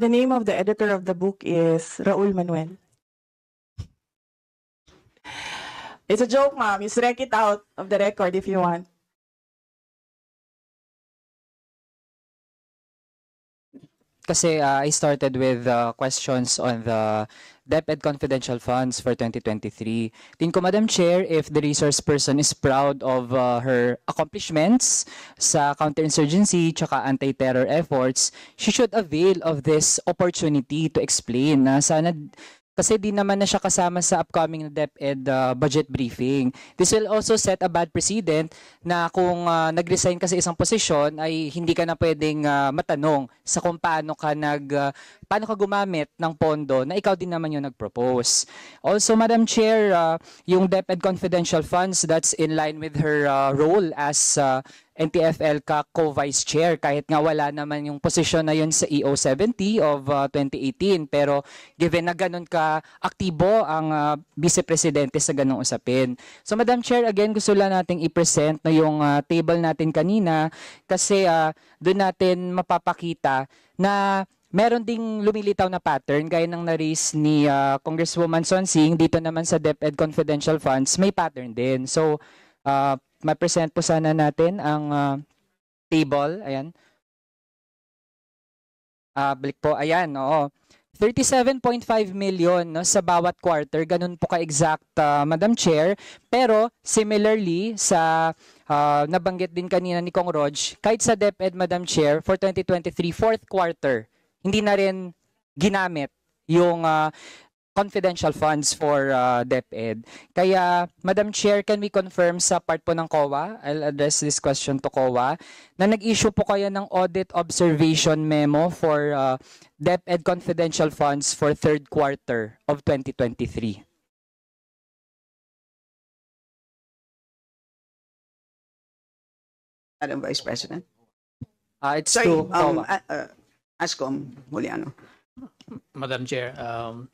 The name of the editor of the book is Raul Manuel. It's a joke, mom. You strike it out of the record if you want. kasi uh, I started with uh, questions on the DepEd confidential funds for 2023. Tin ko, Madam Chair, if the resource person is proud of uh, her accomplishments sa counterinsurgency tsaka anti-terror efforts, she should avail of this opportunity to explain na sana kasi di naman na siya kasama sa upcoming na DepEd uh, budget briefing. This will also set a bad precedent na kung uh, nag-resign ka sa isang posisyon ay hindi ka na pwedeng uh, matanong sa kung paano ka nag, uh, paano ka gumamit ng pondo na ikaw din naman yung nag-propose. Also, Madam Chair, uh, yung DepEd Confidential Funds, that's in line with her uh, role as uh, NTFL ka co-vice chair kahit nga wala naman yung position na yun sa EO70 of uh, 2018 pero given na ganun ka aktibo ang uh, vice presidente sa ganung usapin. So Madam Chair, again gusto lang nating i-present na yung uh, table natin kanina kasi uh, doon natin mapapakita na Meron ding lumilitaw na pattern gaya ng naris ni uh, Congresswoman Sonsing dito naman sa DepEd Confidential Funds, may pattern din. So, uh, ma-present po sana natin ang uh, table. Ayan. Uh, balik po. Ayan, oo. 37.5 million no, sa bawat quarter. Ganun po ka-exact, uh, Madam Chair. Pero similarly sa uh, nabanggit din kanina ni Kong Rog, kahit sa DepEd, Madam Chair, for 2023, fourth quarter, hindi na rin ginamit yung uh, confidential funds for uh, DepEd. Kaya, Madam Chair, can we confirm sa part po ng COA, I'll address this question to COA, na nag-issue po kaya ng audit observation memo for uh, DepEd confidential funds for third quarter of 2023. Madam Vice President. Uh, it's Sorry, to um, COA. Uh, uh, Ascom Juliano. Madam Chair, um,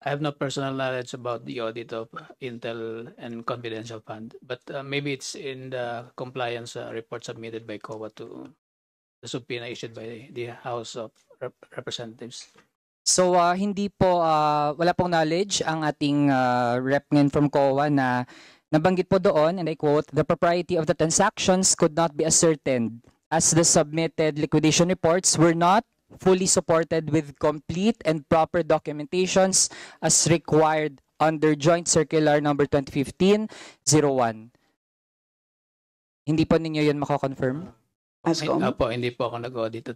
I have no personal knowledge about the audit of Intel and confidential fund, but uh, maybe it's in the compliance uh, report submitted by COA to the subpoena issued by the House of Rep Representatives. So uh, hindi po uh, wala pong knowledge ang ating uh, rep ngayon from COA na nabanggit po doon and I quote the propriety of the transactions could not be ascertained as the submitted liquidation reports were not fully supported with complete and proper documentations as required under Joint Circular number 2015-01. Hindi po ninyo yun mako-confirm? Ascom? Opo, hindi po ako nag-audit.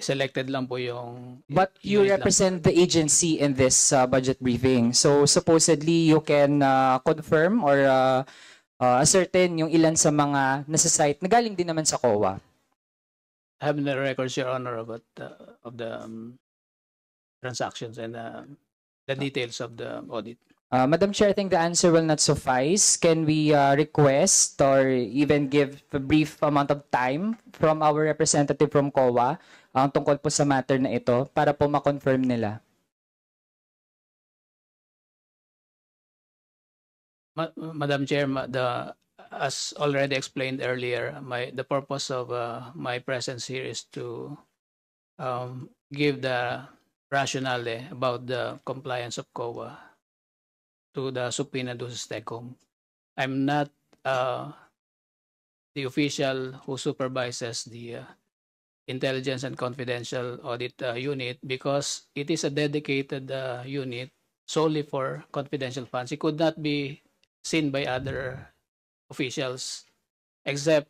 Selected lang po yung... But you represent lang. the agency in this uh, budget briefing. So supposedly you can uh, confirm or uh, uh, ascertain yung ilan sa mga nasa site na galing din naman sa COA have the records, Your Honor, of, uh, of the um, transactions and uh, the ah. details of the audit. Uh, Madam Chair, I think the answer will not suffice. Can we uh, request or even give a brief amount of time from our representative from COA ang uh, tungkol po sa matter na ito para po ma-confirm nila? Ma Madam Chair, ma the as already explained earlier, my the purpose of uh, my presence here is to um, give the rationale eh, about the compliance of COA to the subpoena to STECOM. I'm not uh, the official who supervises the uh, Intelligence and Confidential Audit uh, Unit because it is a dedicated uh, unit solely for confidential funds. It could not be seen by other officials, except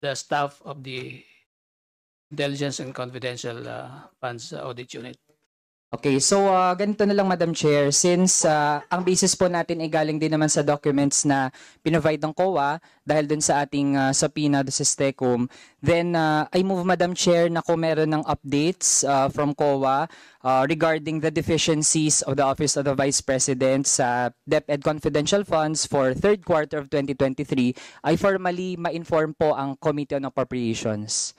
the staff of the Intelligence and Confidential uh, Funds uh, Audit Unit. Okay, so uh, ganito na lang Madam Chair, since uh, ang basis po natin ay galing din naman sa documents na pinovide ng COA dahil dun sa ating uh, subpoena sa STECOM, then uh, I move Madam Chair na kung meron ng updates uh, from COA uh, regarding the deficiencies of the Office of the Vice President sa DepEd Confidential Funds for third quarter of 2023, I formally ma-inform po ang Committee on Appropriations.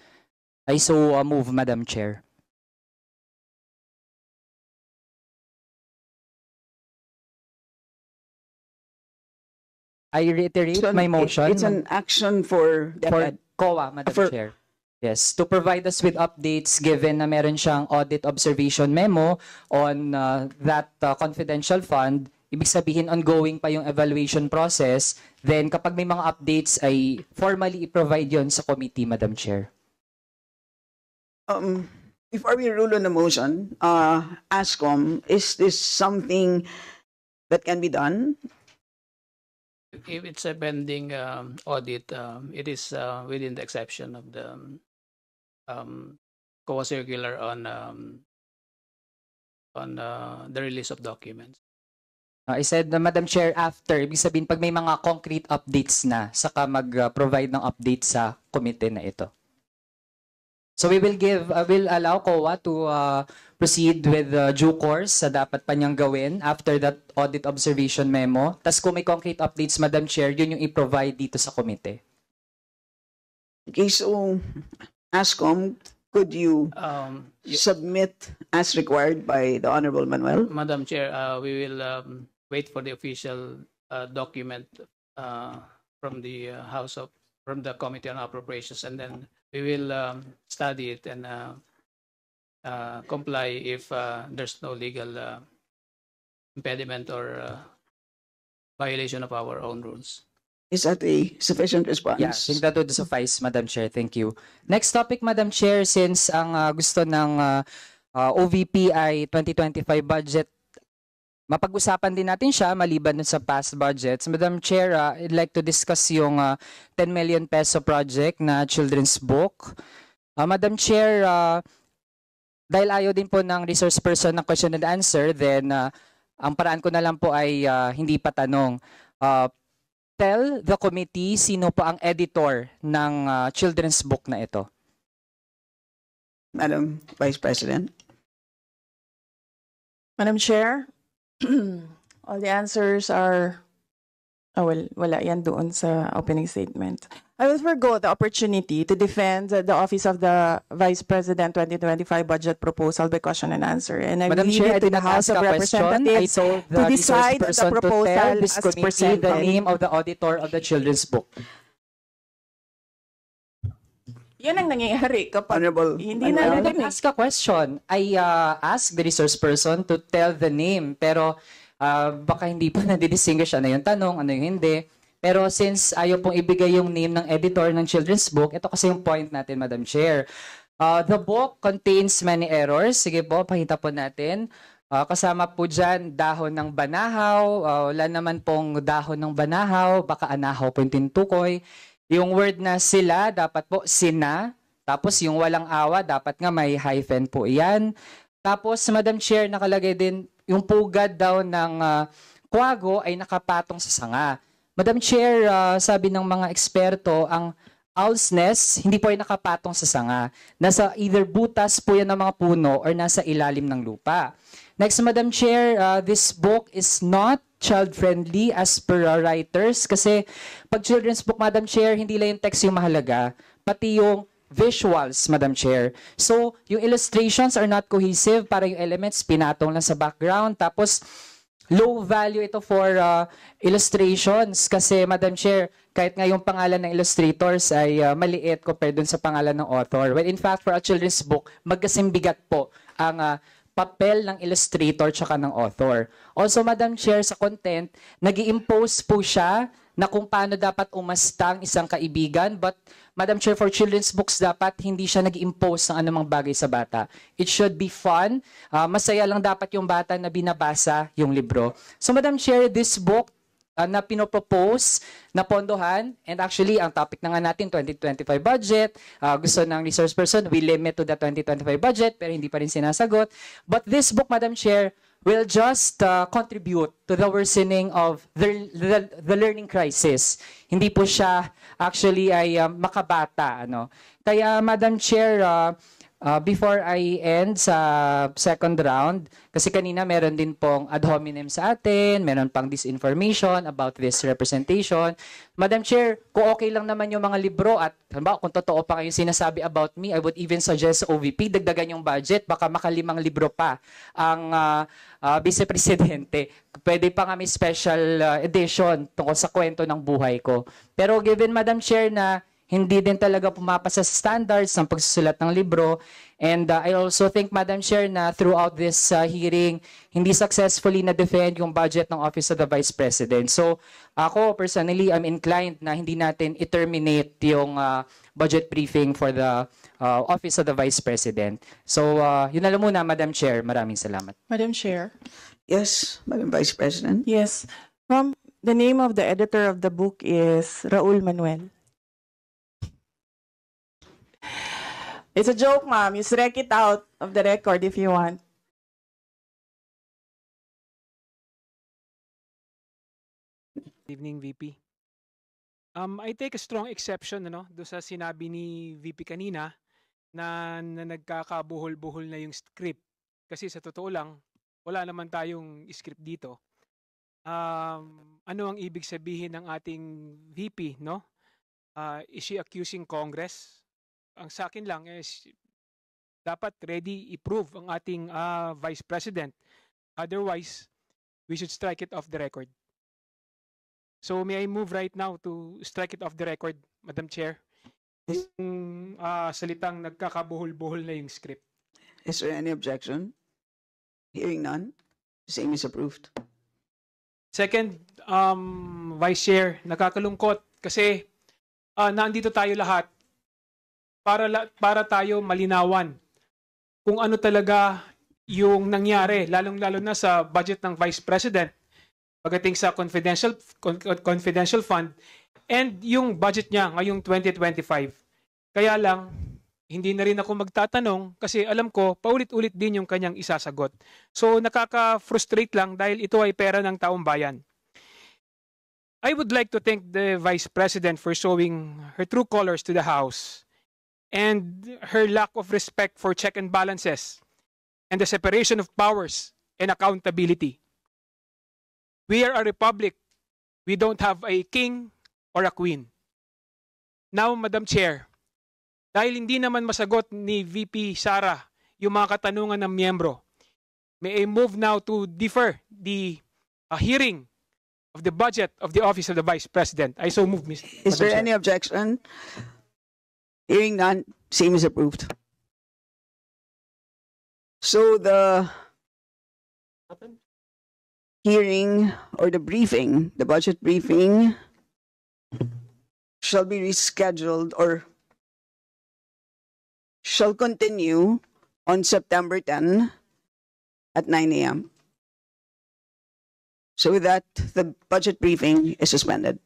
I so uh, move Madam Chair. I reiterate so, my motion. It's an action for for COA, Madam for, Chair. Yes, to provide us with updates given na meron siyang audit observation memo on uh, that uh, confidential fund. Ibig sabihin ongoing pa yung evaluation process. Then kapag may mga updates ay formally i-provide yon sa committee, Madam Chair. Um, before we rule on the motion, uh, ASCOM, is this something that can be done? if it's a pending um, audit, um, it is uh, within the exception of the um, um COA circular on um, on uh, the release of documents. Uh, I said, uh, Madam Chair, after, ibig sabihin pag may mga concrete updates na, saka mag-provide uh, ng update sa committee na ito. So we will give, uh, will allow COA to uh, proceed with the due course sa dapat pa niyang gawin after that audit observation memo. Tapos kung may concrete updates, Madam Chair, yun yung i-provide dito sa committee. Okay, so ASCOM, could you Um, submit as required by the Honorable Manuel? Madam Chair, uh, we will um, wait for the official uh, document uh, from the uh, House of, from the Committee on Appropriations, and then we will um, study it and uh, uh, comply if uh, there's no legal uh, impediment or uh, violation of our own rules. Is that a sufficient response? Yeah, I think that would suffice, Madam Chair. Thank you. Next topic, Madam Chair, since ang uh, gusto ng OVP ay 2025 budget mapag-usapan din natin siya maliban dun sa past budgets. Madam Chair, uh, I'd like to discuss yung uh, ah, 10 million peso project na children's book. Uh, Madam Chair, uh, dahil ayaw din po ng resource person ng question and answer, then uh, ang paraan ko na lang po ay uh, hindi patanong. Uh, tell the committee sino po ang editor ng uh, children's book na ito. Madam Vice President. Madam Chair, all the answers are Oh, well, wala yan doon sa opening statement. I will forego the opportunity to defend the office of the Vice President 2025 budget proposal by question and answer. And I Madam leave Chair, it to the House of Representatives to decide the proposal to tell this as presented. the name of the auditor of the children's book. Yan ang nangyayari kapag Honorable, hindi ano na I didn't ask a question. I uh, asked the resource person to tell the name. Pero uh, baka hindi pa nadidistinguish ano yung tanong, ano yung hindi. Pero since ayaw pong ibigay yung name ng editor ng children's book, ito kasi yung point natin, Madam Chair. Uh, the book contains many errors. Sige po, pakita po natin. Uh, kasama po dyan, dahon ng banahaw. Uh, wala naman pong dahon ng banahaw. Baka anahaw po yung tintukoy. Yung word na sila, dapat po sina. Tapos yung walang awa, dapat nga may hyphen po yan. Tapos, Madam Chair, nakalagay din yung pugad daw ng uh, kwago ay nakapatong sa sanga. Madam Chair, uh, sabi ng mga eksperto, ang owl's nest hindi po ay nakapatong sa sanga. Nasa either butas po yan ng mga puno or nasa ilalim ng lupa. Next, Madam Chair, uh, this book is not child-friendly as per our writers kasi pag children's book, Madam Chair, hindi lang yung text yung mahalaga, pati yung visuals, Madam Chair. So, yung illustrations are not cohesive para yung elements pinatong lang sa background. Tapos, low value ito for uh, illustrations kasi Madam Chair, kahit nga yung pangalan ng illustrators ay uh, maliit compared dun sa pangalan ng author. Well, in fact, for a children's book, magkasing bigat po ang uh, papel ng illustrator tsaka ng author. Also, Madam Chair, sa content, nag impose po siya na kung paano dapat umasta ang isang kaibigan. But, Madam Chair, for children's books, dapat hindi siya nag impose ng anumang bagay sa bata. It should be fun. Uh, masaya lang dapat yung bata na binabasa yung libro. So, Madam Chair, this book Ah, na pinopropose na pondohan. And actually, ang topic na nga natin, 2025 budget. Uh, gusto ng resource person, we limit to the 2025 budget, pero hindi pa rin sinasagot. But this book, Madam Chair, will just uh, contribute to the worsening of the, the, the learning crisis. Hindi po siya actually ay um, makabata. Ano? Kaya, Madam Chair, uh, Uh, before I end sa second round, kasi kanina meron din pong ad hominem sa atin, meron pang disinformation about this representation. Madam Chair, kung okay lang naman yung mga libro at halimbawa kung totoo pa kayong sinasabi about me, I would even suggest sa OVP, dagdagan yung budget, baka makalimang libro pa ang uh, ah, uh, ah, Vice Presidente. Pwede pa nga may special uh, edition tungkol sa kwento ng buhay ko. Pero given Madam Chair na hindi din talaga pumapasa sa standards ng pagsusulat ng libro. And uh, I also think, Madam Chair, na throughout this uh, hearing, hindi successfully na-defend yung budget ng Office of the Vice President. So ako personally, I'm inclined na hindi natin i-terminate yung uh, budget briefing for the uh, Office of the Vice President. So uh, yun na lang muna, Madam Chair. Maraming salamat. Madam Chair. Yes, Madam Vice President. Yes. From the name of the editor of the book is Raul Manuel. It's a joke, ma'am. You strike it out of the record if you want. Good evening, VP. Um, I take a strong exception ano, do sa sinabi ni VP kanina na, na nagkakabuhol-buhol na yung script. Kasi sa totoo lang, wala naman tayong script dito. Um, ano ang ibig sabihin ng ating VP, no? Uh, is she accusing Congress ang sa akin lang is dapat ready i-prove ang ating uh, Vice President. Otherwise, we should strike it off the record. So may I move right now to strike it off the record, Madam Chair? Yung uh, salitang nagkakabuhol-buhol na yung script. Is there any objection? Hearing none, same is approved. Second, um, Vice Chair, nakakalungkot kasi uh, ah, nandito tayo lahat para, la, para tayo malinawan kung ano talaga yung nangyari, lalong-lalo na sa budget ng Vice President pagdating sa confidential confidential fund and yung budget niya ngayong 2025. Kaya lang hindi na rin ako magtatanong kasi alam ko paulit-ulit din yung kanyang isasagot. So nakaka-frustrate lang dahil ito ay pera ng taong bayan. I would like to thank the Vice President for showing her true colors to the House and her lack of respect for check and balances and the separation of powers and accountability. We are a republic. We don't have a king or a queen. Now, Madam Chair, dahil hindi naman masagot ni VP Sara yung mga katanungan ng miyembro, may I move now to defer the uh, hearing of the budget of the Office of the Vice President. I so move, Mr. Is Madam there Chair. any objection? Hearing none, same is approved. So the hearing or the briefing, the budget briefing shall be rescheduled or shall continue on September 10 at 9 a.m. So with that, the budget briefing is suspended.